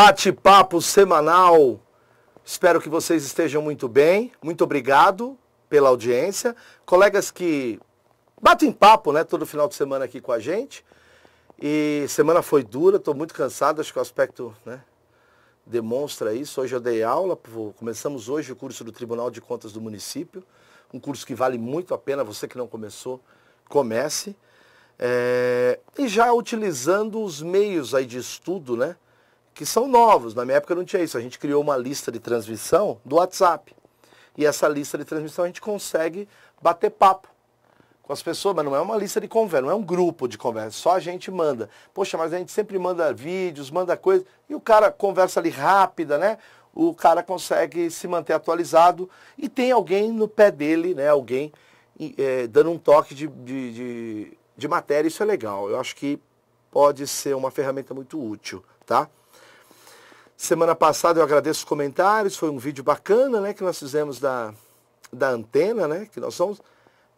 bate-papo semanal. Espero que vocês estejam muito bem. Muito obrigado pela audiência. Colegas que batem papo, né, todo final de semana aqui com a gente. E semana foi dura, estou muito cansado, acho que o aspecto, né, demonstra isso. Hoje eu dei aula, começamos hoje o curso do Tribunal de Contas do município, um curso que vale muito a pena, você que não começou, comece. É, e já utilizando os meios aí de estudo, né? que são novos. Na minha época não tinha isso. A gente criou uma lista de transmissão do WhatsApp. E essa lista de transmissão a gente consegue bater papo com as pessoas, mas não é uma lista de conversa, não é um grupo de conversa, só a gente manda. Poxa, mas a gente sempre manda vídeos, manda coisa, e o cara conversa ali rápida, né? O cara consegue se manter atualizado e tem alguém no pé dele, né? Alguém é, dando um toque de, de, de, de matéria, isso é legal. Eu acho que pode ser uma ferramenta muito útil, tá? Semana passada eu agradeço os comentários, foi um vídeo bacana, né, que nós fizemos da, da antena, né, que nós somos.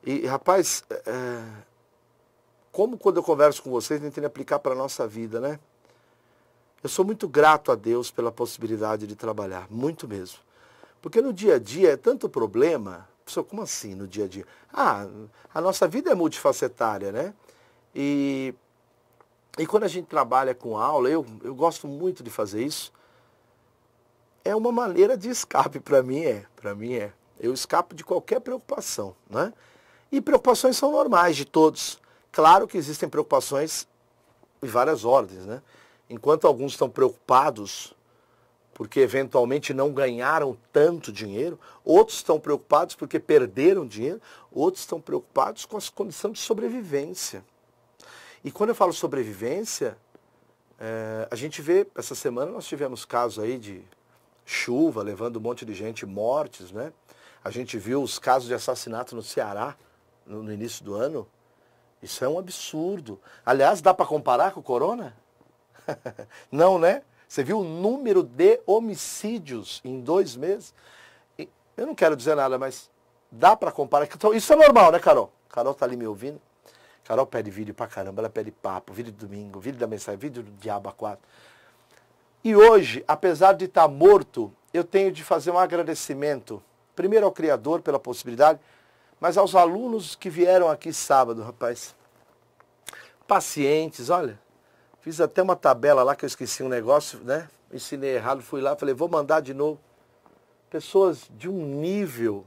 E, rapaz, é, é, como quando eu converso com vocês, tentando aplicar para a nossa vida, né? Eu sou muito grato a Deus pela possibilidade de trabalhar, muito mesmo. Porque no dia a dia é tanto problema. Pessoal, como assim no dia a dia? Ah, a nossa vida é multifacetária, né? E, e quando a gente trabalha com aula, eu, eu gosto muito de fazer isso é uma maneira de escape, para mim é, para mim é. Eu escapo de qualquer preocupação, né? E preocupações são normais de todos. Claro que existem preocupações de várias ordens, né? Enquanto alguns estão preocupados porque eventualmente não ganharam tanto dinheiro, outros estão preocupados porque perderam dinheiro, outros estão preocupados com a condição de sobrevivência. E quando eu falo sobrevivência, é, a gente vê, essa semana nós tivemos casos aí de chuva, levando um monte de gente, mortes, né? A gente viu os casos de assassinato no Ceará no, no início do ano. Isso é um absurdo. Aliás, dá para comparar com o corona? Não, né? Você viu o número de homicídios em dois meses? Eu não quero dizer nada, mas dá para comparar. Então, isso é normal, né, Carol? Carol tá ali me ouvindo. Carol pede vídeo pra caramba, ela pede papo, vídeo de domingo, vídeo da mensagem, vídeo do Diabo 4. E hoje, apesar de estar tá morto, eu tenho de fazer um agradecimento, primeiro ao Criador pela possibilidade, mas aos alunos que vieram aqui sábado, rapaz. Pacientes, olha. Fiz até uma tabela lá que eu esqueci um negócio, né? Ensinei errado, fui lá, falei, vou mandar de novo. Pessoas de um nível,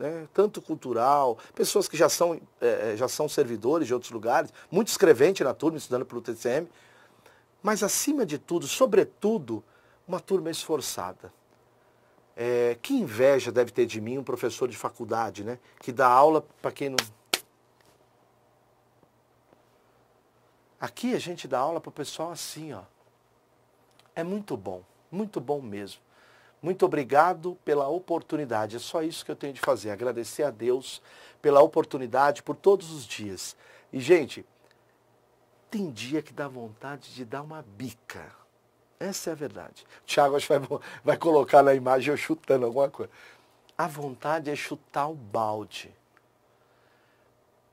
né? tanto cultural, pessoas que já são, é, já são servidores de outros lugares, muito escrevente na turma, estudando para o TCM, mas acima de tudo, sobretudo, uma turma esforçada. É, que inveja deve ter de mim um professor de faculdade, né? Que dá aula para quem não. Aqui a gente dá aula para o pessoal assim, ó. É muito bom, muito bom mesmo. Muito obrigado pela oportunidade. É só isso que eu tenho de fazer. Agradecer a Deus pela oportunidade por todos os dias. E, gente, tem dia que dá vontade de dar uma bica. Essa é a verdade. Tiago, acho que vai, vai colocar na imagem eu chutando alguma coisa. A vontade é chutar o balde.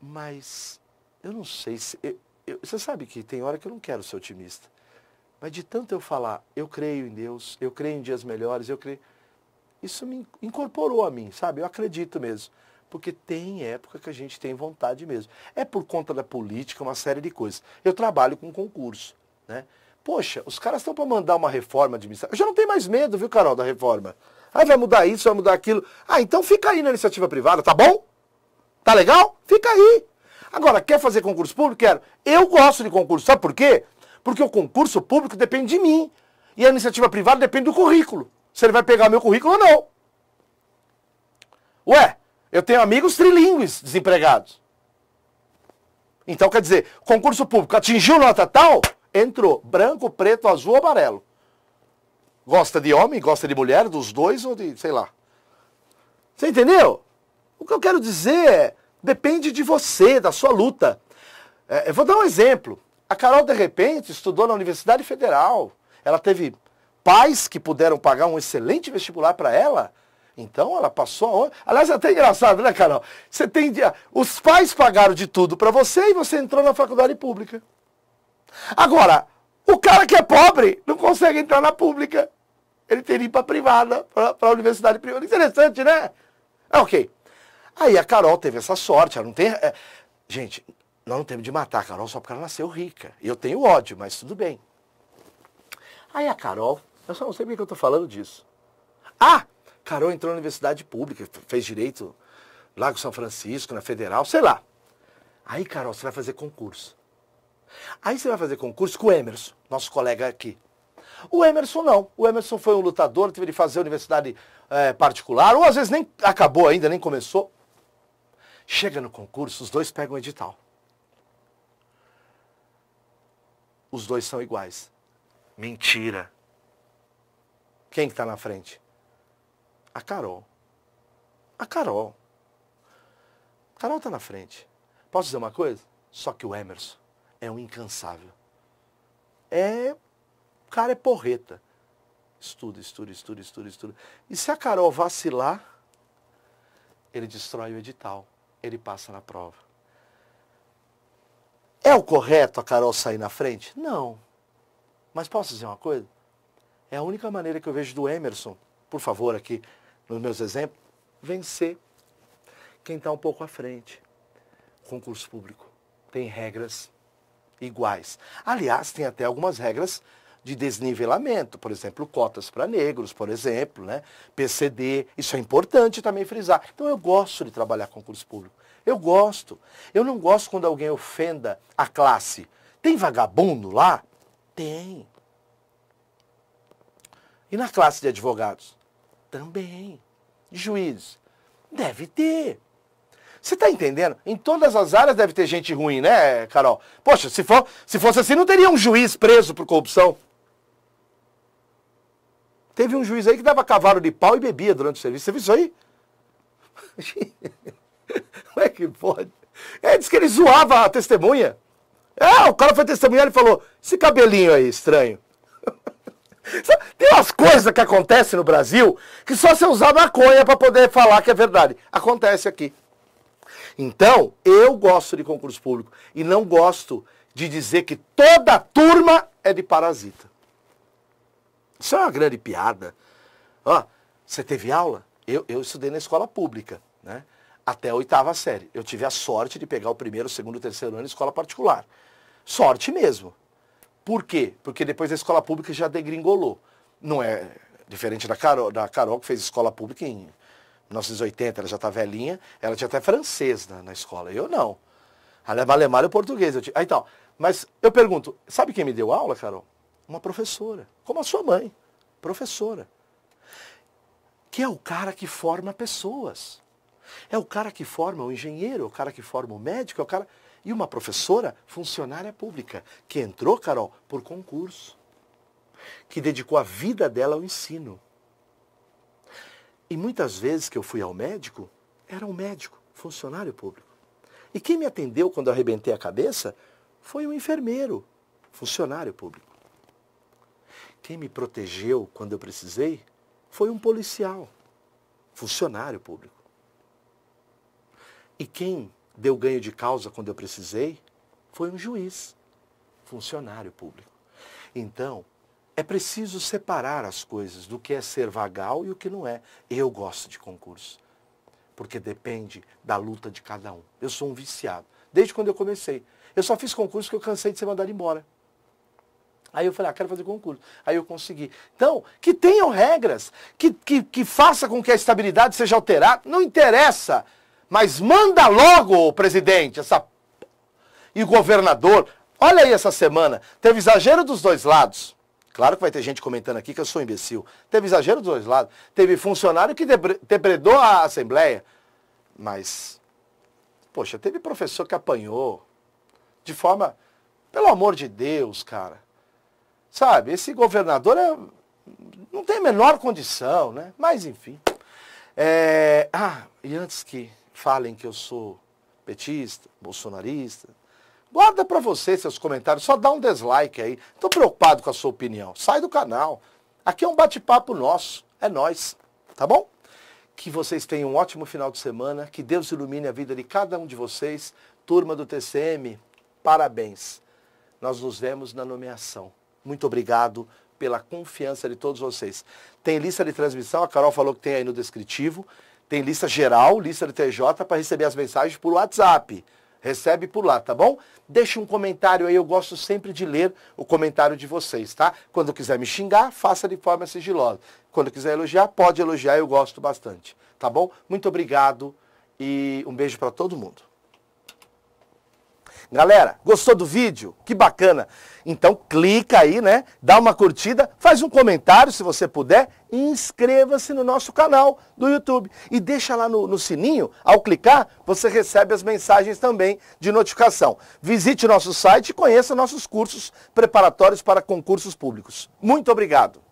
Mas eu não sei se. Eu, eu, você sabe que tem hora que eu não quero ser otimista. Mas de tanto eu falar, eu creio em Deus, eu creio em dias melhores, eu creio. Isso me incorporou a mim, sabe? Eu acredito mesmo. Porque tem época que a gente tem vontade mesmo. É por conta da política, uma série de coisas. Eu trabalho com concurso, né? Poxa, os caras estão para mandar uma reforma administrativa. Eu já não tenho mais medo, viu, Carol, da reforma. aí ah, vai mudar isso, vai mudar aquilo. Ah, então fica aí na iniciativa privada, tá bom? Tá legal? Fica aí. Agora, quer fazer concurso público? Quero. Eu gosto de concurso. Sabe por quê? Porque o concurso público depende de mim. E a iniciativa privada depende do currículo. Se ele vai pegar meu currículo ou não. Ué, eu tenho amigos trilingües desempregados. Então, quer dizer, concurso público atingiu nota tal, entrou branco, preto, azul, amarelo. Gosta de homem, gosta de mulher, dos dois ou de, sei lá. Você entendeu? O que eu quero dizer é, depende de você, da sua luta. É, eu vou dar um exemplo. A Carol, de repente, estudou na Universidade Federal. Ela teve pais que puderam pagar um excelente vestibular para ela então ela passou a onda. Aliás, é até engraçado, né, Carol? Você tem. dia, Os pais pagaram de tudo para você e você entrou na faculdade pública. Agora, o cara que é pobre não consegue entrar na pública. Ele que ir para a privada, para a universidade privada. Interessante, né? Ah, ok. Aí a Carol teve essa sorte, ela não tem. É... Gente, nós não temos de matar a Carol só porque ela nasceu rica. Eu tenho ódio, mas tudo bem. Aí a Carol, eu só não sei por que eu estou falando disso. Ah, Carol entrou na universidade pública, fez direito lá com São Francisco, na Federal, sei lá. Aí, Carol, você vai fazer concurso. Aí você vai fazer concurso com o Emerson, nosso colega aqui. O Emerson não. O Emerson foi um lutador, teve de fazer universidade é, particular, ou às vezes nem acabou ainda, nem começou. Chega no concurso, os dois pegam o edital. Os dois são iguais. Mentira. Quem está que tá na frente? A Carol. A Carol. A Carol está na frente. Posso dizer uma coisa? Só que o Emerson é um incansável. É. O cara é porreta. Estuda, estuda, estuda, estuda, estuda. E se a Carol vacilar, ele destrói o edital. Ele passa na prova. É o correto a Carol sair na frente? Não. Mas posso dizer uma coisa? É a única maneira que eu vejo do Emerson, por favor, aqui, nos meus exemplos, vencer quem está um pouco à frente. Concurso público tem regras iguais. Aliás, tem até algumas regras de desnivelamento, por exemplo, cotas para negros, por exemplo, né? PCD, isso é importante também frisar. Então eu gosto de trabalhar concurso público. Eu gosto. Eu não gosto quando alguém ofenda a classe. Tem vagabundo lá? Tem. E na classe de advogados? Também. Juízes? Deve ter. Você está entendendo? Em todas as áreas deve ter gente ruim, né, Carol? Poxa, se, for, se fosse assim, não teria um juiz preso por corrupção. Teve um juiz aí que dava cavalo de pau e bebia durante o serviço. Você viu isso aí? Como é que pode? É, diz que ele zoava a testemunha. É, o cara foi testemunhar e falou: esse cabelinho aí, estranho. Tem umas coisas que acontecem no Brasil que só se usar maconha para poder falar que é verdade. Acontece aqui. Então, eu gosto de concurso público e não gosto de dizer que toda turma é de parasita. Isso é uma grande piada. Ó, você teve aula? Eu, eu estudei na escola pública, né? Até a oitava série. Eu tive a sorte de pegar o primeiro, segundo o terceiro ano em escola particular. Sorte mesmo. Por quê? Porque depois a escola pública já degringolou. Não é diferente da Carol, da Carol que fez escola pública em 1980, ela já está velhinha, ela tinha até francês na, na escola, eu não. Ela é alemã e português. Eu tinha... então, mas eu pergunto, sabe quem me deu aula, Carol? Uma professora, como a sua mãe, professora. Que é o cara que forma pessoas. É o cara que forma o engenheiro, é o cara que forma o médico, é o cara... E uma professora funcionária pública, que entrou, Carol, por concurso, que dedicou a vida dela ao ensino. E muitas vezes que eu fui ao médico, era um médico, funcionário público. E quem me atendeu quando eu arrebentei a cabeça foi um enfermeiro, funcionário público. Quem me protegeu quando eu precisei foi um policial, funcionário público. E quem deu ganho de causa quando eu precisei? Foi um juiz, funcionário público. Então, é preciso separar as coisas do que é ser vagal e o que não é. Eu gosto de concurso, porque depende da luta de cada um. Eu sou um viciado, desde quando eu comecei. Eu só fiz concurso que eu cansei de ser mandado embora. Aí eu falei, ah, quero fazer concurso. Aí eu consegui. Então, que tenham regras, que, que, que faça com que a estabilidade seja alterada, não interessa. Mas manda logo, presidente, essa e governador. Olha aí essa semana, teve exagero dos dois lados. Claro que vai ter gente comentando aqui que eu sou imbecil. Teve exagero dos dois lados. Teve funcionário que depredou a Assembleia. Mas, poxa, teve professor que apanhou. De forma, pelo amor de Deus, cara. Sabe, esse governador é, não tem a menor condição, né? Mas, enfim. É... ah, e antes que falem que eu sou petista, bolsonarista. Guarda para você seus comentários, só dá um dislike aí. Estou preocupado com a sua opinião. Sai do canal. Aqui é um bate-papo nosso, é nós, tá bom? Que vocês tenham um ótimo final de semana, que Deus ilumine a vida de cada um de vocês. Turma do TCM, parabéns. Nós nos vemos na nomeação. Muito obrigado pela confiança de todos vocês. Tem lista de transmissão, a Carol falou que tem aí no descritivo. Tem lista geral, lista do TJ, para receber as mensagens por WhatsApp. Recebe por lá, tá bom? Deixe um comentário aí, eu gosto sempre de ler o comentário de vocês, tá? Quando quiser me xingar, faça de forma sigilosa. Quando quiser elogiar, pode elogiar, eu gosto bastante, tá bom? Muito obrigado e um beijo para todo mundo. Galera, gostou do vídeo? Que bacana! Então clica aí, né? Dá uma curtida, faz um comentário se você puder e inscreva-se no nosso canal do YouTube. E deixa lá no, no sininho, ao clicar, você recebe as mensagens também de notificação. Visite nosso site e conheça nossos cursos preparatórios para concursos públicos. Muito obrigado!